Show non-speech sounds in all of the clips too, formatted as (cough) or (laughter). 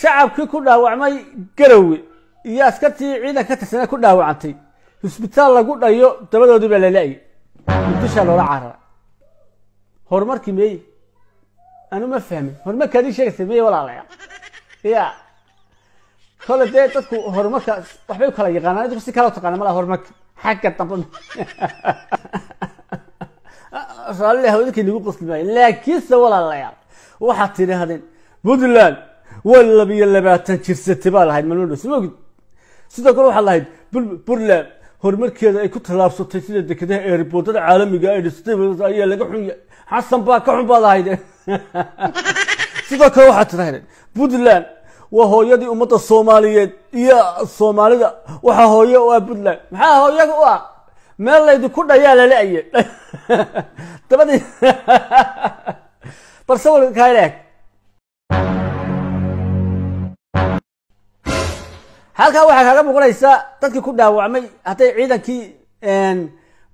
shacabkii ku dhaawacmay garowe iyo askartii ciidan ka tirsana ku dhaawacantay husbitaal lagu dhayo dabadoodii baa la la-yay loola carara horumarkii meeye anu ma fahmin horumarka adii sheegaysa meye walaalayaa ya kole dee dadku horumarkaas waxbay u kala yaqaanaan idinku si kala taqaana malaha horumarka xagga dambe (laughs) soomaalila hawadinkii nagu qosli laakiinse walaalayaal waxaad tidhaahdeen puntland waa labiyo labaatan jirsati baa lahayd malmodho somaogid sidoo kale waxaad lahayd puntland horumarkeeda ay ku tallaabsatay sida dekedaha eeriboodada caalamiga ee ah, ayaa laga xunya xasan baa ka xun baad ahayd (laughs) sidoo kale waxaad tidhahdeen puntland waa hooyadii ummadda soomaaliyeed iyo soomaalida waxaa hooye u ah puntland maxaa hooyaga u ah meel ku dhayaa lala-ye (laughs) dabadii (laughs) barse walka kaaleeg halkaa waxaa kaaga muuqanaysa dadkii ku dhaawacmay hadday ciidankii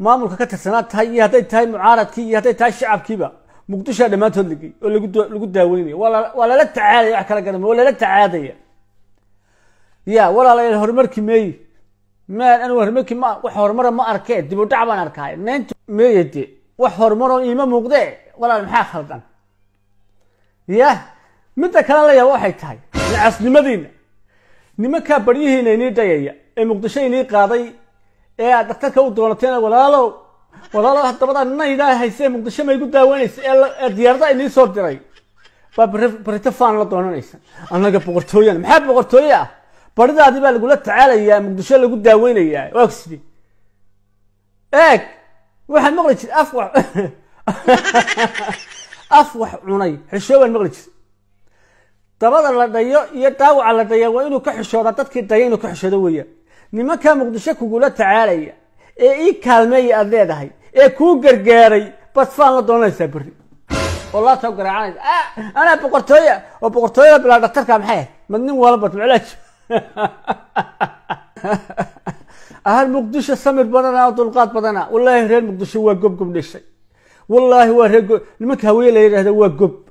maamulka ka tirsanaa tahay iyo hadday tahay mucaaradkii iyo hadday tahay shacabkiiba muqdishoa dhammaantood lagey oo lagu daaweynaya waa lala tacaalaya wax kala garama waa lala tacaadaya ya walaalayaal horumarkii meey maan anigu horumarkii ma wax horumara ma arkee dib u dhac baan arkaaye meynta meeye de wax horumaroo iima muuqdee walaal maxaa khaldan ya midda la layaaba waxay tahay nacasnimadiina nimankaa baryihiina inii dhayaya ee muqdisho inii qaaday ee aad dhaktarka u doonateen walaalow walaalow haddabada naydaa idaa haysee muqdisho maygu igu ee diyaarada inii soo diray baa barito faan la doonanaysa annaga boqortooyan maxaa boqortooye ah baridaadii baa lagula tacaalayaa muqdisho lagu daaweynayaa waa kusidi eeg waxaan maqli jir af wax (laughs) cunay xishoo baan maqli jir dabada la dhayo iyo daawaca la dhaya waa inuu ka xishooda dadkii daya inuu ka xishoodo weeyaan nimankaa muqdisho kugula tacaalaya ee ii kaalmeeya aada leedahay ee kuu gargaaray badfaan la doonanaysaa beri oo laabtaa garaacanaysa ah, anaa boqortooya oo boqortooyada bilaa dhaktarka maxay ahay madnin nin walba miclaaj (laughs) ahal muqdisho samir badana oo dulqaad badana wallaahi reer muqdisho waa gob gob dhashay wallaahi waa reer nimanka haweeye la yidhahda waa gob